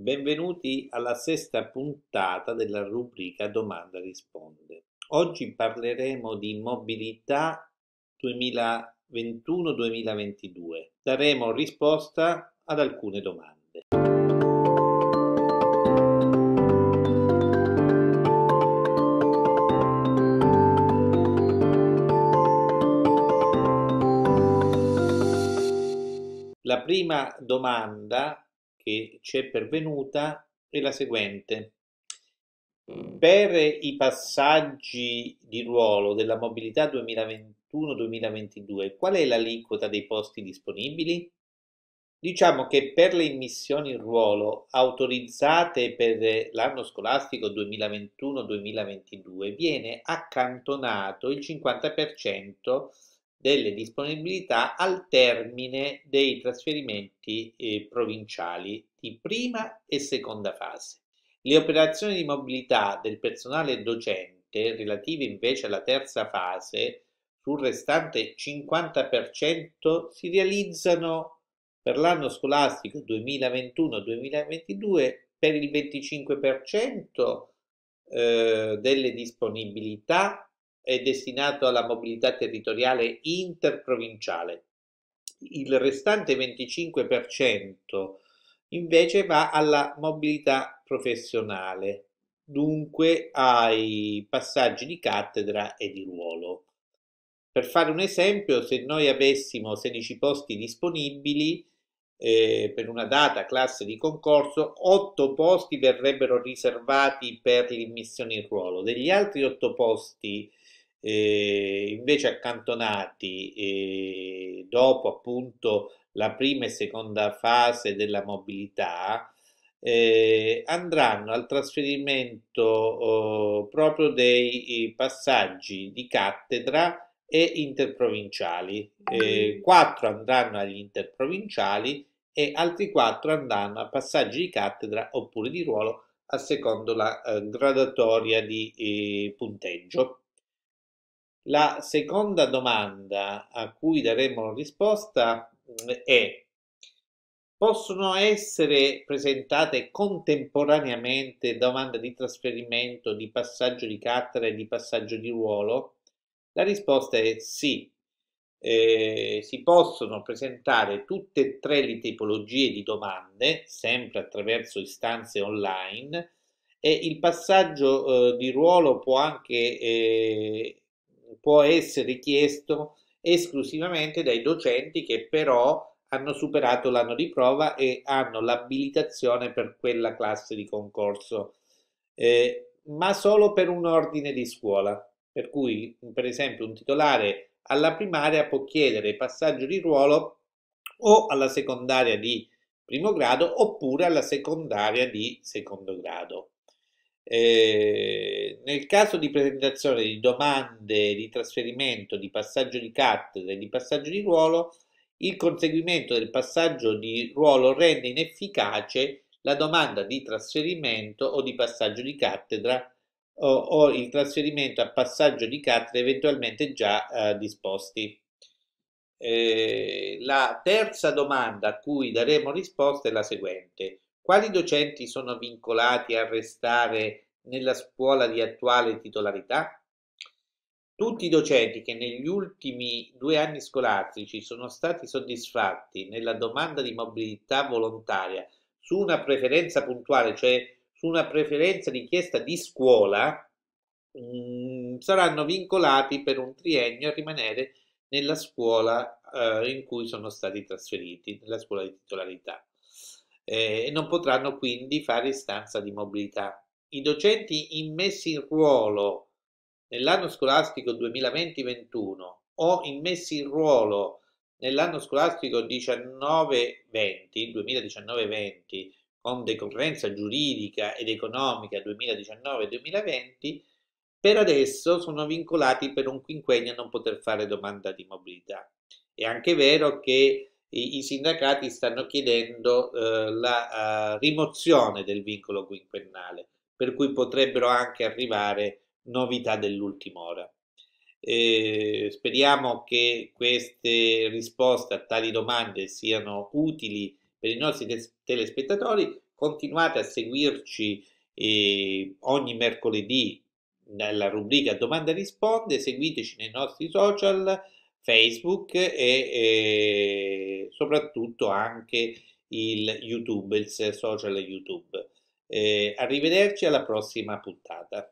Benvenuti alla sesta puntata della rubrica Domanda risponde. Oggi parleremo di mobilità 2021-2022. Daremo risposta ad alcune domande. La prima domanda che ci è pervenuta è la seguente. Mm. Per i passaggi di ruolo della mobilità 2021-2022, qual è l'aliquota dei posti disponibili? Diciamo che per le immissioni in ruolo autorizzate per l'anno scolastico 2021-2022 viene accantonato il 50% delle disponibilità al termine dei trasferimenti eh, provinciali di prima e seconda fase. Le operazioni di mobilità del personale docente relative invece alla terza fase sul restante 50% si realizzano per l'anno scolastico 2021-2022 per il 25% eh, delle disponibilità è destinato alla mobilità territoriale interprovinciale. Il restante 25% invece va alla mobilità professionale, dunque ai passaggi di cattedra e di ruolo. Per fare un esempio, se noi avessimo 16 posti disponibili eh, per una data classe di concorso, 8 posti verrebbero riservati per l'immissione in ruolo, degli altri 8 posti eh, invece accantonati eh, dopo appunto la prima e seconda fase della mobilità eh, andranno al trasferimento oh, proprio dei eh, passaggi di cattedra e interprovinciali. Eh, 4 andranno agli interprovinciali e altri quattro andranno a passaggi di cattedra oppure di ruolo a secondo la eh, gradatoria di eh, punteggio. La seconda domanda a cui daremo risposta mm, è possono essere presentate contemporaneamente domande di trasferimento, di passaggio di cattedra e di passaggio di ruolo? La risposta è sì. Eh, si possono presentare tutte e tre le tipologie di domande, sempre attraverso istanze online, e il passaggio eh, di ruolo può anche eh, può essere chiesto esclusivamente dai docenti che però hanno superato l'anno di prova e hanno l'abilitazione per quella classe di concorso, eh, ma solo per un ordine di scuola. Per cui, per esempio, un titolare alla primaria può chiedere passaggio di ruolo o alla secondaria di primo grado oppure alla secondaria di secondo grado. Eh, nel caso di presentazione di domande di trasferimento, di passaggio di cattedra e di passaggio di ruolo, il conseguimento del passaggio di ruolo rende inefficace la domanda di trasferimento o di passaggio di cattedra o, o il trasferimento a passaggio di cattedra eventualmente già eh, disposti. Eh, la terza domanda a cui daremo risposta è la seguente quali docenti sono vincolati a restare nella scuola di attuale titolarità? Tutti i docenti che negli ultimi due anni scolastici sono stati soddisfatti nella domanda di mobilità volontaria su una preferenza puntuale, cioè su una preferenza richiesta di scuola, mh, mm, saranno vincolati per un triennio a rimanere nella scuola eh, in cui sono stati trasferiti, nella scuola di titolarità eh, e non potranno quindi fare istanza di mobilità. I docenti immessi in ruolo nell'anno scolastico 2020-21 o immessi in ruolo nell'anno scolastico 19-20, 2019-20, con decorrenza giuridica ed economica 2019-2020, per adesso sono vincolati per un quinquennio a non poter fare domanda di mobilità. È anche vero che i, i sindacati stanno chiedendo eh, la uh, rimozione del vincolo quinquennale, per cui potrebbero anche arrivare novità dell'ultima ora. Eh, speriamo che queste risposte a tali domande siano utili per i nostri telespettatori. Continuate a seguirci eh, ogni mercoledì nella rubrica Domanda risponde, seguiteci nei nostri social Facebook e, e soprattutto anche il YouTube, il social YouTube. Eh, arrivederci alla prossima puntata.